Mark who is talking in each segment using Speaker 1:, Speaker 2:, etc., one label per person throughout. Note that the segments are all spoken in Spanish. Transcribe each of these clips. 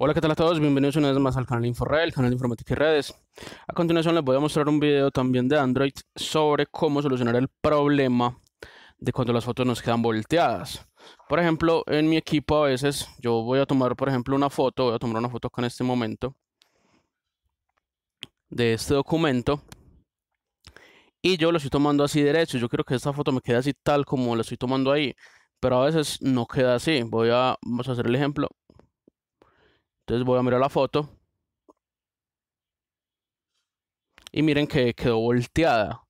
Speaker 1: Hola, ¿qué tal a todos? Bienvenidos una vez más al canal InfoRed, el canal Informática y Redes. A continuación les voy a mostrar un video también de Android sobre cómo solucionar el problema de cuando las fotos nos quedan volteadas. Por ejemplo, en mi equipo a veces yo voy a tomar, por ejemplo, una foto, voy a tomar una foto acá en este momento de este documento y yo lo estoy tomando así derecho, yo quiero que esta foto me quede así tal como la estoy tomando ahí, pero a veces no queda así. Voy a, vamos a hacer el ejemplo, entonces voy a mirar la foto. Y miren que quedó volteada.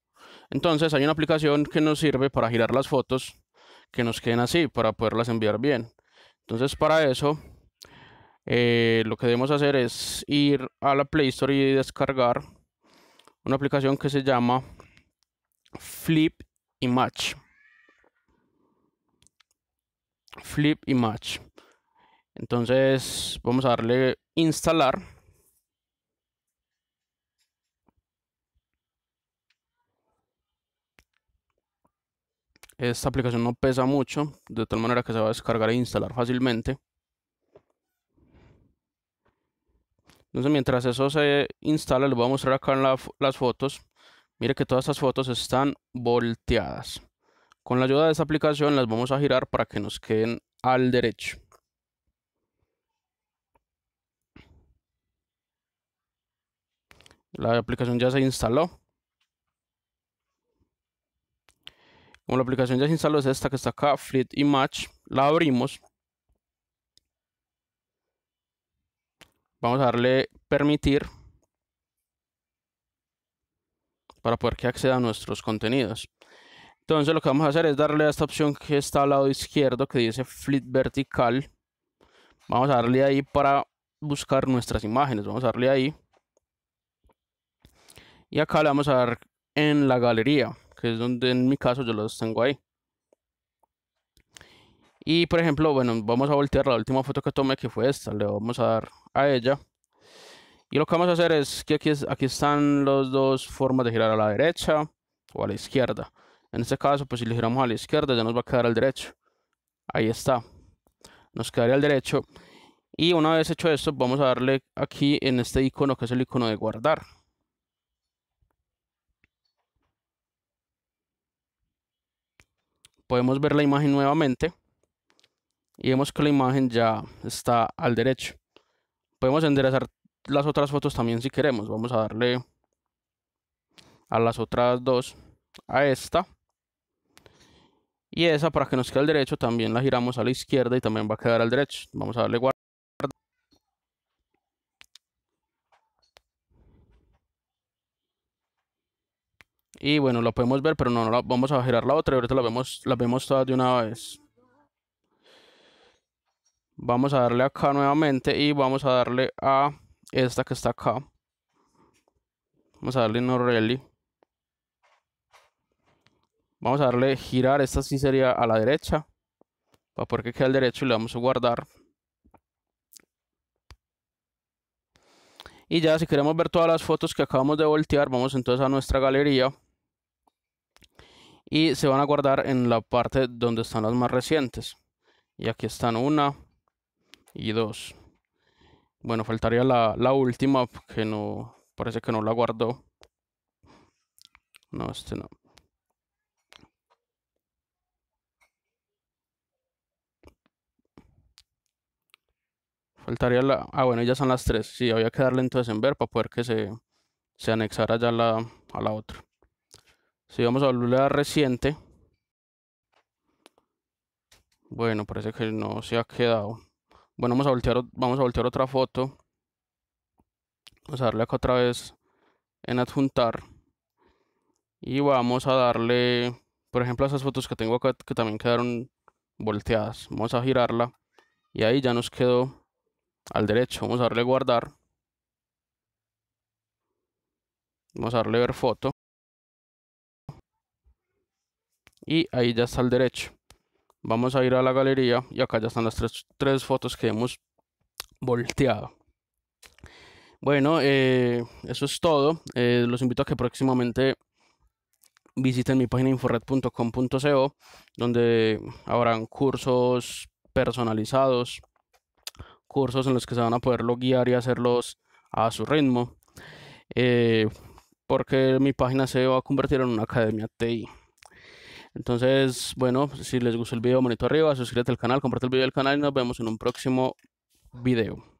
Speaker 1: Entonces hay una aplicación que nos sirve para girar las fotos que nos queden así, para poderlas enviar bien. Entonces para eso, eh, lo que debemos hacer es ir a la Play Store y descargar una aplicación que se llama Flip Image. Flip Image. Entonces vamos a darle instalar. Esta aplicación no pesa mucho, de tal manera que se va a descargar e instalar fácilmente. Entonces mientras eso se instala, les voy a mostrar acá las fotos. Mire que todas estas fotos están volteadas. Con la ayuda de esta aplicación las vamos a girar para que nos queden al derecho. La aplicación ya se instaló. Como la aplicación ya se instaló, es esta que está acá, Fleet Image. La abrimos. Vamos a darle permitir para poder que acceda a nuestros contenidos. Entonces lo que vamos a hacer es darle a esta opción que está al lado izquierdo que dice Fleet Vertical. Vamos a darle ahí para buscar nuestras imágenes. Vamos a darle ahí y acá le vamos a dar en la galería que es donde en mi caso yo los tengo ahí y por ejemplo bueno vamos a voltear la última foto que tomé que fue esta le vamos a dar a ella y lo que vamos a hacer es que aquí, aquí están las dos formas de girar a la derecha o a la izquierda en este caso pues si le giramos a la izquierda ya nos va a quedar al derecho ahí está nos quedaría al derecho y una vez hecho esto vamos a darle aquí en este icono que es el icono de guardar podemos ver la imagen nuevamente y vemos que la imagen ya está al derecho. Podemos enderezar las otras fotos también si queremos. Vamos a darle a las otras dos, a esta. Y esa para que nos quede al derecho también la giramos a la izquierda y también va a quedar al derecho. Vamos a darle guardar. Y bueno, lo podemos ver, pero no, no vamos a girar la otra y ahorita la vemos, la vemos todas de una vez. Vamos a darle acá nuevamente y vamos a darle a esta que está acá. Vamos a darle no really. Vamos a darle girar, esta sí sería a la derecha. Para poder que al derecho y le vamos a guardar. Y ya si queremos ver todas las fotos que acabamos de voltear, vamos entonces a nuestra galería y se van a guardar en la parte donde están las más recientes. Y aquí están una y dos. Bueno, faltaría la, última que no parece que no la guardó. No, este no. Faltaría la... Ah, bueno, ya son las tres. Sí, había que darle entonces en ver para poder que se, se anexara ya la, a la otra. Si vamos a a reciente. Bueno, parece que no se ha quedado. Bueno, vamos a voltear, vamos a voltear otra foto. Vamos a darle acá otra vez en adjuntar. Y vamos a darle, por ejemplo, a esas fotos que tengo acá que también quedaron volteadas. Vamos a girarla. Y ahí ya nos quedó al derecho. Vamos a darle guardar. Vamos a darle ver foto. y ahí ya está el derecho. Vamos a ir a la galería y acá ya están las tres, fotos que hemos volteado. Bueno, eh, eso es todo. Eh, los invito a que próximamente visiten mi página inforred.com.co donde habrán cursos personalizados, cursos en los que se van a poder guiar y hacerlos a su ritmo, eh, porque mi página se va a convertir en una academia TI. Entonces, bueno, si les gustó el video, manito arriba, suscríbete al canal, comparte el video del canal y nos vemos en un próximo video.